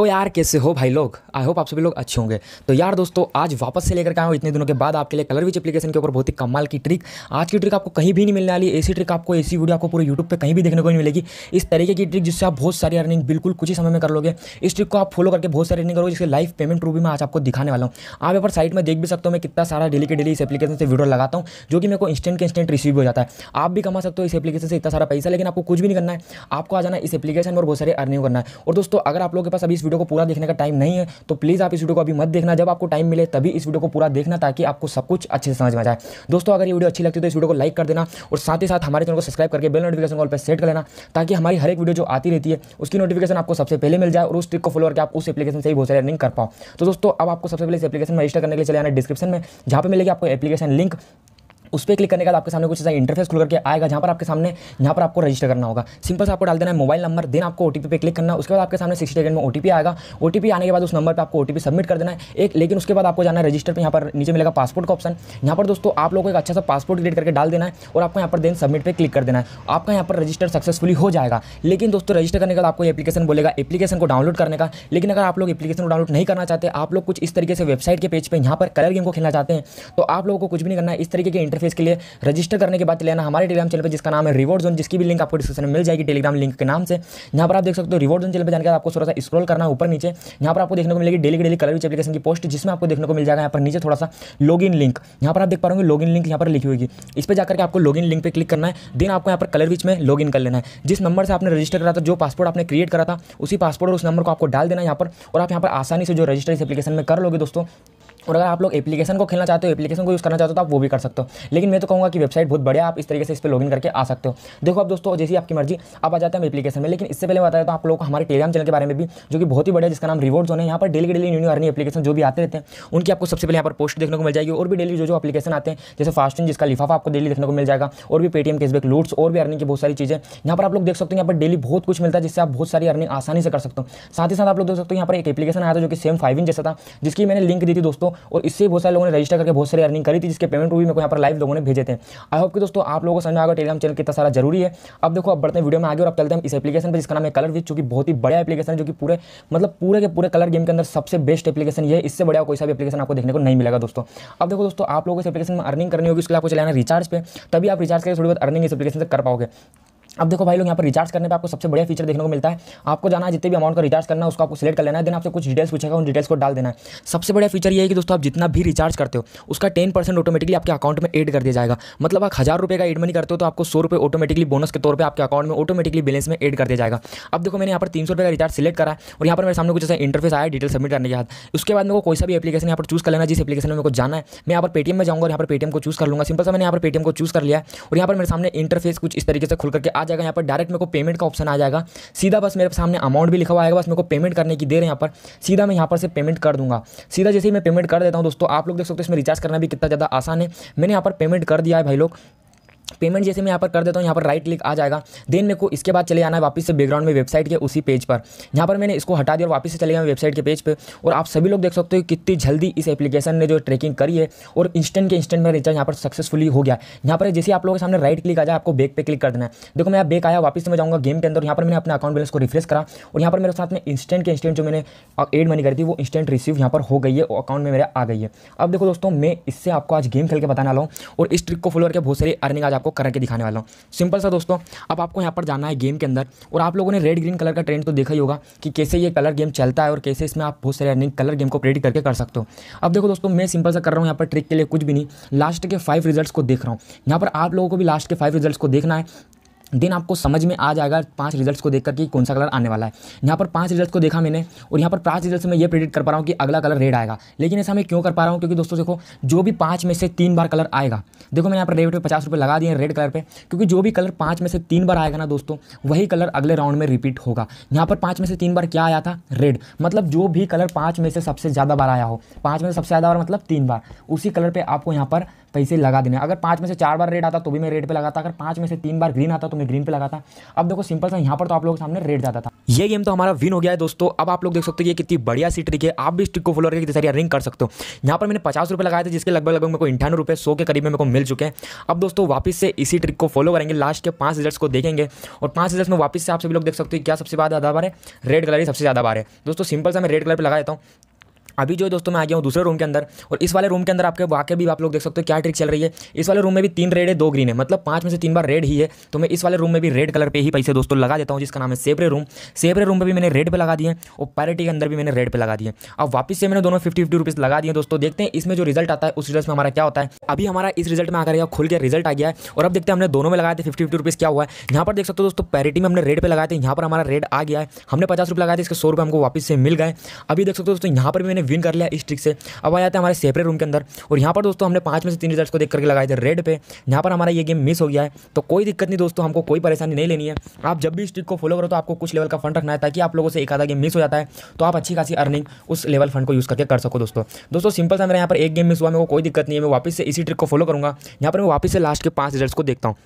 तो यार कैसे हो भाई लोग आई होप आप सभी लोग अच्छे होंगे तो यार दोस्तों आज वापस से लेकर के आए इतने दिनों के बाद आपके लिए कलर विच एप्लीकेशन के ऊपर बहुत ही कमाल की ट्रिक आज की ट्रिक आपको कहीं भी नहीं मिलने वाली ऐसी ट्रिक आपको ऐसी वीडियो आपको पूरे यूट्यूब पर कहीं भी देखने को नहीं मिलेगी इस तरीके की ट्रिक जिससे आप बहुत सारी अर्निंग बिल्कुल कुछ ही समय में कर लोगे इस ट्रिक को आप फॉलो करके बहुत सारी अर्निंग करोगे जिससे लाइव पेमेंट रूप भी मैं आज आपको दिखाने वाला हूँ आप यहाँ साइट में देख भी सकते हो मैं कितना सारा डेली के डेली इस एप्लीकेशन से वीडियो लगाता हूँ जो कि मेरे को इंस्टेंट के इंस्टेंट रिसीव हो जाता है आप भी कमा सकते हो इस एप्लीकेशन से इतना सारा पैसा लेकिन आपको कुछ भी नहीं करना है आपको आ जाना इस एप्लीकेशन में और बहुत सारी अर्निंग करना है और दोस्तों अगर आप लोगों के पास अभी इस वीडियो को पूरा देखने का टाइम नहीं है तो प्लीज़ आप इस वीडियो को अभी मत देखना जब आपको टाइम मिले तभी इस वीडियो को पूरा देखना ताकि आपको सब कुछ अच्छे से समझ में जाए दोस्तों अगर ये वीडियो अच्छी लगती है तो इस वीडियो को लाइक कर देना और साथ ही साथ हमारे चैनल को सब्सक्राइब करके बेल नोटिफिकेशन कॉल पर सेट कर लेना ताकि हमारी हर एक वीडियो जो आती रहती है उसकी नोटिफिकेशन आपको सबसे पहले मिल जाए और उस ट्रिक को फॉलो करके आप उस एप्लीकेशन से ही बहुत सारी अर्निंग कर पाओ तो दोस्तों अब आपको सबसे पहले इस एप्लीकेशन में रजिस्टर करने के लिए चले आने डिस्क्रिप्शन में जहाँ पर मिलेगी आपको एप्लीकेशन लिंक उस पर क्लिक करने के बाद आपके सामने कुछ ऐसा इंटरफेस खुल करके आएगा जहाँ पर आपके सामने यहाँ पर आपको रजिस्टर करना होगा सिंपल से आपको डाल देना है मोबाइल नंबर देन आपको ओटीपी पे क्लिक करना उसके बाद आपके सामने सिक्सटी सेकंड में ओटीपी आएगा ओटीपी आने के बाद उस नंबर पर आपको ओटीपी सबमिट कर देना है एक लेकिन उसके बाद आपको जाना है रजिस्टर पर यहाँ पर नीचे मिलेगा पासपोर्ट का ऑप्शन यहाँ पर दोस्तों आप लोगों को एक अच्छा सा पासपोर्ट क्रिएट करके डाल देना है और आपको यहाँ पर देन सबमिट पर क्लिक कर देना है आपका यहाँ पर रजिस्टर सक्सेसफुली हो जाएगा लेकिन दोस्तों रजिस्टर करने के बाद आपको एप्लीकेशन बोलेगा एप्लीकेशन को डाउनलोड करने का लेकिन अगर आप लोग एप्लीकेशन को डाउनलोड नहीं करना चाहते आप लोग कुछ इस तरीके से वेबसाइट के पेज पर यहाँ पर कलर गेम को खेलना चाहते हैं तो आप लोगों को कुछ भी नहीं करना है इस तरीके के इंटर इंटरफेस के लिए रजिस्टर करने के बाद लेना हमारे टेलीग्राम चैनल पर जिसका नाम है रिवॉर्ड जोन जिसकी भी लिंक आपको डिस्क्रिप्शन में मिल जाएगी टेलीग्राम लिंक के नाम से यहाँ पर आप देख सकते हो रिवॉर्ड जोन चैनल पर जाने आपको थोड़ा सा स्क्रोल करना ऊपर नीचे यहाँ पर आपको देखने को मिलेगी daily daily colour witch application की पोस्ट जिसमें आपको देखने को मिल जाएगा यहाँ पर नीचे थोड़ा सा लॉग लिंक यहाँ पर आप देख पा रहे लॉग लिंक यहाँ पर लिखी होगी इस पर जाकर आपको लॉग लिंक पर क्लिक करना है देन आपको यहाँ पर कलर विच में लॉग कर लेना है जिस नंबर से आपने रजिस्टर करा था जो पासपोर्ट आपने क्रिएट करा था उसी पासपोर्ट और उस नंबर को आपको डाल देना यहाँ पर और आप यहाँ पर आसानी से जो रजिस्टर इस एप्लीकेशन में कर लोगे दोस्तों और अगर आप लोग एप्लीकेशन को खेलना चाहते हो एप्लीकेशन को यूज़ करना चाहते हो तो आप वो भी कर सकते हो लेकिन मैं तो कहूँगा कि वेबसाइट बहुत बढ़िया आप इस तरीके से इस पर लॉगिन करके आ सकते हो देखो आप दोस्तों जैसी आपकी मर्जी आप आ जाते हैं एप्लीकेशन में लेकिन इससे पहले बताया तो आप लोग को हमारे टेलीग्राम चैनल के बारे में भी जो कि बहुत ही बढ़िया जिसका नाम रिवॉर्ड होने यहाँ पर daily daily new earning application जो भी आते रहते हैं उनकी आपको सबसे पहले यहाँ पर पोस्ट देखने को मिल जाएगी और भी डेली जो जो एप्लीकेशन आते हैं जैसे फास्टिंग जिसका लिफाफा आपको डेली देखने को मिल जाएगा और भी पेटीएम कैशबैक लूट्स और भी अर्निंग की बहुत सारी चीज़ें यहाँ पर आप लोग देख सकते हो यहाँ पर डेली बहुत कुछ मिलता है जिससे आप बहुत सारी अर्निंग आसानी से कर सकते हो साथ ही साथ आप लोग देख सकते हो यहाँ पर एक एप्लीकेशन आया था जो कि सेम फाइव इन जैसा था जिसकी मैंने लिंक दी थी दोस्तों और इससे बहुत सारे लोगों ने रजिस्टर करके बहुत सारी अर्निंग करी थी जिसके पेमेंट भी मेरे को यहाँ पर लाइव लोगों ने भेजे थे आई होप कि दोस्तों आप लोगों को समझ में आएगा टेलीग्राम चैनल कितना सारा जरूरी है अब देखो अब बढ़ते हैं वीडियो में आगे और अब चलते हैं इस एप्लीकेशन पर जिसका नाम है कलर विच जो बहुत ही बड़ा एप्लीकेशन जो कि पूरे मतलब पूरे के पूरे कलर गेम के अंदर सबसे बेस्ट एप्लीकेशन है इससे बड़ा कोई सा भी एप्लीकेशन आपको देखने को नहीं मिलेगा दोस्तों अब देखो दोस्तों आप लोगों को इस एप्लीकेशन में अर्निंग करनी होगी उसके लिए आपको चलाना रिचार्ज पे तभी आप रिचार्ज करके थोड़ी बहुत अर्निंग इस एप्लीकेशन से कर पाओगे अब देखो भाई लोग यहाँ पर रिचार्ज करने पे आपको सबसे बढ़िया फीचर देखने को मिलता है आपको जाना है जितने भी अमाउंट का रिचार्ज करना है उसको आपको सिलेक्ट कर लेना है देन आपसे कुछ डिटेल्स पूछेगा उन डिटेल्स को डाल देना है सबसे बढ़िया फीचर ये है कि दोस्तों आप जितना भी रिचार्ज करते हो उसका टेन परसेंट ऑटोमेटिकली आपके अकाउंट में एड कर दिया जाएगा मतलब आप हज़ार रुपये का एड मनी करते हो तो आपको सौ रुपये ऑटोमेटिकली बोनस के तौर पर आपके अकाउंट में ऑटोमेटिकली बैलेंस में एड कर दिया जाएगा अब देखो मैंने यहाँ पर तीन सौ का रिचार्ज सिलेक्ट करा और यहाँ पर मेरे सामने कुछ ऐसा इंटरफेस आया डिटेल सबमिट करने के बाद उसके बाद मेरे कोई सा भी एप्लीकेशन यहाँ पर चूज़ कर लेना जिस एप्लीकेशन में मेरे को जाना है मैं यहाँ पर पेटीएम में जाऊँगा यहाँ पर पेटीएम को चूज़ कर लूँगा सिंपल सा मैंने यहाँ पर पेटीएम को चूज़ कर लिया और यहाँ पर मेरे सामने इंटरफेस कुछ इस तरीके से खुल करके आ जाएगा यहाँ पर डायरेक्ट मेरे को पेमेंट का ऑप्शन आ जाएगा सीधा बस मेरे सामने अमाउंट भी लिखा हुआ आएगा बस मेरे को पेमेंट करने की देर है यहाँ पर सीधा मैं यहाँ पर से पेमेंट कर दूंगा सीधा जैसे ही मैं पेमेंट कर देता हूँ दोस्तों आप लोग देख सकते हो इसमें रिचार्ज करना भी कितना ज़्यादा आसान है मैंने यहाँ पर पेमेंट कर दिया है भाई लोग पेमेंट जैसे मैं यहाँ पर कर देता हूँ यहाँ पर राइट क्लिक आ जाएगा देन मेरे को इसके बाद चले आना है वापस से बैकग्राउंड में वेबसाइट के उसी पेज पर यहाँ पर मैंने इसको हटा दिया और वापस से चले गए वेबसाइट के पेज पर और आप सभी लोग देख सकते हो कितनी जल्दी इस एप्लीकेशन ने जो ट्रैकिंग करी है और इंस्टेंट के इंस्टेंट में रिचार्ज यहाँ पर सक्सेसफुली हो गया यहाँ पर जैसे आप लोगों के सामने राइट क्लिक आ जाए आपको बैक पे क्लिक कर देना है देखो मैं आप बैक आया वापस से मैं जाऊँगा गेम के अंदर यहाँ पर मैंने अपना अकाउंट बैलेंस को रिफ्रेश करा और यहाँ पर मेरे साथ में इंस्टेंट के इंस्टेंट जो मैंने एड मनी करी थी वो इंस्टेंट रिसीव यहाँ पर हो गई है अकाउंट में मेरे आ गई है अब देखो दोस्तों मैं इससे आपको आज गेम खेल के बताने वाला हूँ और इस ट्रिक को फॉलो करके बहुत सारी अर्निंग आज आपको करके दिखाने वाला हूँ सिंपल सा दोस्तों अब आपको यहाँ पर जाना है गेम के अंदर और आप लोगों ने रेड ग्रीन कलर का ट्रेंड तो देखा ही होगा कि कैसे ये कलर गेम चलता है और कैसे इसमें आप बहुत सारे अर्निंग कलर गेम को प्रेडिक करके कर सकते हो अब देखो दोस्तों मैं सिंपल सा कर रहा हूँ यहाँ पर ट्रिक के लिए कुछ भी नहीं लास्ट के फाइव रिजल्ट को देख रहा हूँ यहाँ पर आप लोगों को भी लास्ट के फाइव रिजल्ट को देखना है देन आपको समझ में आ जाएगा पांच रिजल्ट्स को देख कर कि कौन सा कलर आने वाला है यहाँ पर पांच रिजल्ट्स को देखा मैंने और यहाँ पर पांच रिजल्ट्स में ये प्रेडिक्ट कर पा रहा हूँ कि अगला कलर रेड आएगा लेकिन ऐसा मैं क्यों कर पा रहा हूँ क्योंकि दोस्तों देखो जो भी पांच में से तीन बार कलर आएगा देखो मैंने यहाँ पर रेड पर पचास रुपये लगा दिए रेड कलर पर क्योंकि जो भी कलर पाँच में से तीन बार आएगा ना दोस्तों वही कलर अगले राउंड में रिपीट होगा यहाँ पर पाँच में से तीन बार क्या आया था रेड मतलब जो भी कलर पाँच में से सबसे ज़्यादा बार आया हो पाँच में सबसे ज़्यादा बार मतलब तीन बार उसी कलर पर आपको यहाँ पर पैसे लगा देने अगर पाँच में से चार बार रेड आता तो भी मैं रेड पर लगाता अगर पाँच में से तीन बार ग्रीन आता तो हमने ग्रीन पे लगा था अब देखो सिंपल सा यहाँ पर तो आप लोगों के सामने रेड जाता था ये गेम तो हमारा विन हो गया है दोस्तों अब आप लोग देख सकते हैं ये कितनी बढ़िया सी ट्रिक है आप भी इस को फॉलो करके सारी रिंग कर सकते हो यहाँ पर मैंने पचास रुपये लगाए थे जिसके लगभग लगभग मेरे को इंठानवे रुपये सौ के करीब में मेरे को मिल चुके हैं अब दोस्तों वापस से इसी ट्रिक को फॉलो करेंगे लास्ट के पाँच रिजल्ट को देखेंगे और पाँच रिजल्ट में वापस से आप सभी लोग देख सकते हो क्या सबसे ज़्यादा बार है रेड कलर ही सबसे ज़्यादा बार है दोस्तों सिंपल सा मैं रेड कलर पर लगा देता हूँ अभी जो दोस्तों मैं आ गया हूँ दूसरे रूम के अंदर और इस वाले रूम के अंदर आपके वाकई भी आप लोग देख सकते हो क्या ट्रिक चल रही है इस वाले रूम में भी तीन रेड है दो ग्रीन है मतलब पाँच में से तीन बार रेड ही है तो मैं इस वाले रूम में भी रेड कलर पे ही पैसे दोस्तों लगा देता हूँ जिसका नाम है सेपरे रूम सेपरे रूम पर भी मैंने रेड पर लगा दिए और पैरिटी के अंदर भी मैंने रेड पर लगा दिए अब वापस से मैंने दोनों फिफ्टी फिफ्टी रुपीज़ लगा दिए दोस्तों देखते हैं इसमें जो रिजल्ट आता है उस रिजल्ट में हमारा क्या होता है अभी हमारा इस रिजल्ट में आकर गया खुल के रिजल्ट आ गया है और अब देखते हैं हमने दोनों में लगाए थे फिफ्टी फिफ्टी रुपीज़ क्या हुआ है यहाँ पर देख सकते हो दोस्तों पैरिटी में हमने रेड पर लगाए थे यहाँ पर हमारा रेड आ गया है हमने पचास रुपये लगाए थे इसके सौ रुपये हमको वापस से मिल गए अभी देख सकते हो दोस्तों यहाँ पर भी मैंने मैंने विन कर लिया इस ट्रिक से अब आ जाते हैं हमारे सेपरेट रूम के अंदर और यहाँ पर दोस्तों हमने पाँच में से तीन रिजल्ट को देख करके लगाए थे रेड पे यहाँ पर हमारा ये गेम मिस हो गया है तो कोई दिक्कत नहीं दोस्तों हमको कोई परेशानी नहीं लेनी है आप जब भी इस ट्रिक को फॉलो करो तो आपको कुछ लेवल का फंड रखना है ताकि आप लोगों से एक आधा गेम मिस हो जाता है तो आप अच्छी खासी अर्निंग उस लेवल फंड को यूज़ करके कर सको दोस्तों दोस्तों सिंपल सा मेरा यहाँ पर एक गेम मिस हुआ मेरे को कोई दिक्कत नहीं है मैं वापस से इसी ट्रिक को फॉलो करूँगा यहाँ पर मैं वापस से लास्ट के पाँच रिजल्ट को देखता हूँ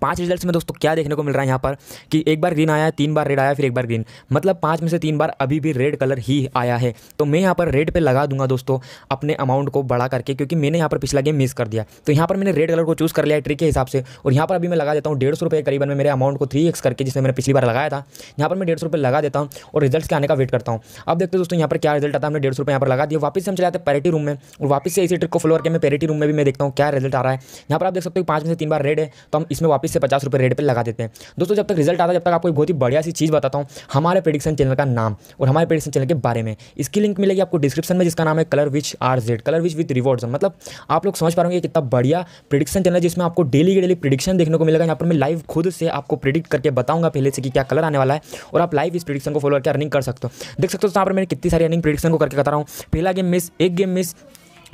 पांच रिजल्ट्स में दोस्तों क्या देखने को मिल रहा है यहाँ पर कि एक बार ग्रीन आया तीन बार रेड आया फिर एक बार ग्रीन मतलब पाँच में से तीन बार अभी भी रेड कलर ही आया है तो मैं यहाँ पर रेड पे लगा दूंगा दोस्तों अपने अमाउंट को बढ़ा करके क्योंकि मैंने यहाँ पर पिछला गेम मिस कर दिया तो यहाँ पर मैंने रेड कलर को चूज़ कर लिया ट्रिक के हिसाब से और यहाँ पर अभी मैं लगा देता हूँ डेढ़ सौ करीबन में मेरे अमाउंट को थ्री एक्स करके जिसने मैंने पिछली बार लगाया था यहाँ पर मैं डेढ़ सौ रुपये लगा देता हूँ और रिजल्ट के आने का वेट करता हूँ अब देखते दोस्तों यहाँ पर क्या रिजल्ट आता है हमने डेढ़ सौ यहाँ पर लगा दिया वापस हम चले जाते पैरिटी रूम में और वापस से इसी ट्रिक को फॉलो करके मैं पैरिटी रूम में भी मैं देखता हूँ क्या रिजल्ट आ रहा है यहाँ पर आप देख सकते हो पाँच में से तीन बार रेड है तो हम इसमें वापस वापस से पचास रुपये रेट पर लगा देते हैं दोस्तों जब तक रिजल्ट आता है जब तक आपको एक बहुत ही बढ़िया सी चीज़ बताता हूँ हमारे प्रेडिक्शन चैनल का नाम और हमारे प्रेडिक्शन चैनल के बारे में इसकी लिंक मिलेगी आपको डिस्क्रिप्शन में जिसका नाम है colour witch R Z colour witch with rewards मतलब आप लोग समझ पा रहे कितना बढ़िया प्रिडिक्शन चैनल जिसमें आपको डेली के डेली प्रिडिक्शन देखने को मिलेगा यहाँ पर मैं लाइव खुद से आपको प्रिडिक्ट करके बताऊंगा पहले से कि क्या कलर आने वाला है और आप लाइव इस प्रिडिक्शन को फॉलो करके अर्निंग कर सकते हो देख सकते हो यहाँ पर मैंने कितनी सारी अर्निंग प्रिडिक्शन को करके बता रहा हूँ पहला गेम मिस एक गेम मिस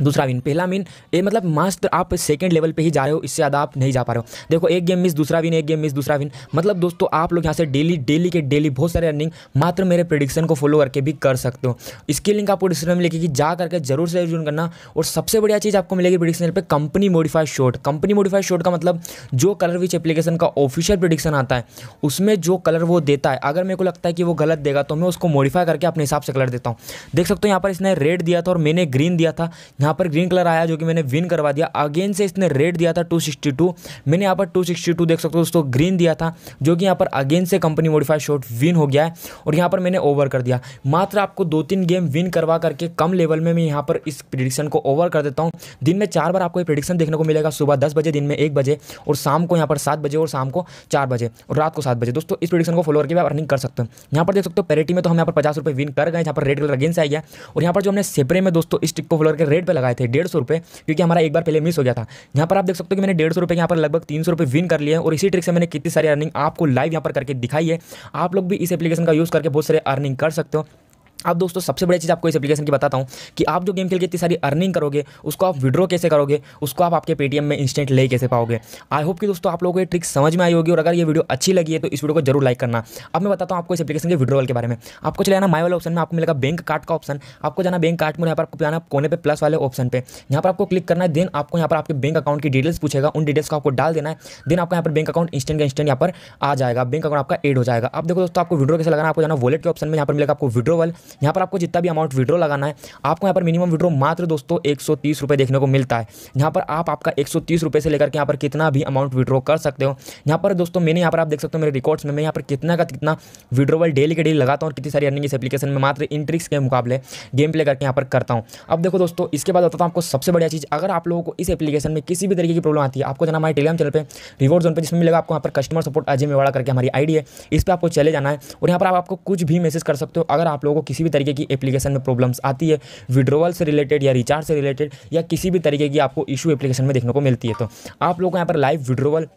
दूसरा विन पहला विन ये मतलब मास्ट आप सेकंड लेवल पे ही जा रहे हो इससे ज़्यादा आप नहीं जा पा रहे हो देखो एक गेम मिस दूसरा विन एक गेम मिस दूसरा विन मतलब दोस्तों आप लोग यहाँ से डेली डेली के डेली बहुत सारे रनिंग मात्र मेरे प्रिडिक्शन को फॉलो करके भी कर सकते हो इसकी लिंक आपको डिस्क्रिप्शन में लिखेगी जा करके जरूर से ज्वाइन करना और सबसे बढ़िया चीज़ आपको मिलेगी प्रडिक्शन पर company modified shot company modified shot का मतलब जो कलर विच एप्लीकेशन का ऑफिशियल प्रडिक्शन आता है उसमें जो कलर वो देता है अगर मेरे को लगता है कि वो गलत देगा तो मैं उसको मॉडिफाई करके अपने हिसाब से कलर देता हूँ देख सकते हो यहाँ पर इसने रेड दिया था और मैंने ग्रीन दिया था यहाँ पर ग्रीन कलर आया जो कि मैंने विन करवा दिया अगेन से इसने रेड दिया था 262 मैंने यहाँ पर 262 देख सकते हो दोस्तों ग्रीन दिया था जो कि यहाँ पर अगेन से कंपनी मोडिफाइड शॉट विन हो गया है और यहाँ पर मैंने ओवर कर दिया मात्र आपको दो तीन गेम विन करवा करके कम लेवल में मैं यहाँ पर इस प्रिडिक्शन को ओवर कर देता हूँ दिन में चार बार आपको ये प्रिडिक्शन देखने को मिलेगा सुबह दस बजे दिन में एक बजे और शाम को यहाँ पर सात बजे और शाम को चार बजे और रात को सात बजे दोस्तों इस प्रिडिक्शन को फॉलो करके आप अर्निंग कर सकते हैं यहाँ पर देख सकते हो पेरेटी में तो हम यहाँ पर पचास रुपये विन कर गए यहाँ पर रेड कलर अगेन से आ गया और यहाँ पर जो हमने सेपरे में दोस्तों इस टिक को फॉलो करके रेड पर लगाए थे डेढ़ सौ रुपये क्योंकि हमारा एक बार पहले मिस हो गया था यहाँ पर आप देख सकते हो कि मैंने डेढ़ सौ रुपये यहाँ पर लगभग तीन सौ रुपये विन कर लिए और इसी ट्रिक से मैंने कितनी सारी अर्निंग आपको लाइव यहाँ पर करके दिखाई है आप लोग भी इस एप्लीकेशन का यूज़ करके बहुत सारे अर्निंग कर सकते हो आप दोस्तों सबसे बड़ी चीज़ आपको इस एप्लीकेशन की बताता हूँ कि आप जो गेम खेल के इतनी सारी अर्निंग करोगे उसको आप विड्रॉ कैसे करोगे उसको आप आपके पेटीएम में इंस्टेंट ले कैसे पाओगे आई होप कि दोस्तों आप लोगों को ये ट्रिक समझ में आई होगी और अगर ये वीडियो अच्छी लगी है तो इस वीडियो को जरूर लाइक करना अब मैं बताता हूँ आपको इस एप्लीकेशन के विड्रोवल के बारे में आपको चले जाना माई वाले ऑप्शन में आपको मिलेगा बैंक कार्ड का ऑप्शन आपको जाना बैंक कार्ड में यहाँ पर आपको जाना कोने पर प्लस वाले ऑप्शन पर यहाँ पर आपको क्लिक करना है देन आपको यहाँ पर आपके बैंक अकाउंट की डिटेल्स पूछेगा उन डिटेल्स को आपको डाल देना है देन आपको यहाँ पर बैंक अकाउंट इंस्टेंट का इंस्टेंट यहाँ पर आ जाएगा बैंक अकाउंट आपका एड हो जाएगा अब देखो दोस्तों आपको विड्रो कैसे लगाना आपको जाना वॉलेट के ऑप्शन में यहाँ पर मिलेगा आपको विड्रोवल यहाँ पर आपको जितना भी अमाउंट विड्रॉ लगाना है आपको यहाँ पर मिनिमम विड्रो मात्र दोस्तों एक सौ देखने को मिलता है यहाँ पर आप आपका एक सौ से लेकर के यहाँ पर कितना भी अमाउंट विड्रो कर सकते हो यहाँ पर दोस्तों मैंने यहाँ पर आप देख सकते हो मेरे रिकॉर्ड्स में मैं यहाँ पर कितना का कितना विड्रोवल डेली के डेली लगाता हूँ और कितनी सारी अर्निंग इस एप्लीकेशन में मात्र इन ट्रिक्स के मुकाबले गेम प्ले करके यहाँ पर करता हूँ अब देखो दोस्तों इसके बाद बताता हूँ आपको सबसे बढ़िया चीज़ अगर आप लोगों को इस एप्लीकेशन में किसी भी तरीके की प्रॉब्लम आती है आपको जाना हमारे टेलीग्राम चैनल पर रिवॉर्ड जोन पर जिसमें मिलेगा आपको यहाँ पर कस्टमर सपोर्ट अजय मेवाड़ा करके हमारी आईडी है इस पर आपको चले जाना है और यहाँ पर आप आपको कुछ भी मैसेज कर सकते हो अगर आप लोगों को किसी किसी भी तरीके की एप्लीकेशन में प्रॉब्लम्स आती है विड्रोवल से रिलेटेड या रिचार्ज से रिलेटेड या किसी भी तरीके की आपको इशू एप्लीकेशन में देखने को मिलती है तो आप लोग को यहाँ पर लाइव विड्रोवल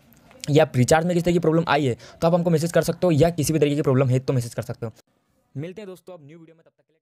या रिचार्ज में किस तरह की प्रॉब्लम आई है तो आप हमको मैसेज कर सकते हो या किसी भी तरीके की प्रॉब्लम है तो मैसेज कर सकते हो मिलते हैं दोस्तों अब न्यू वीडियो में तब तक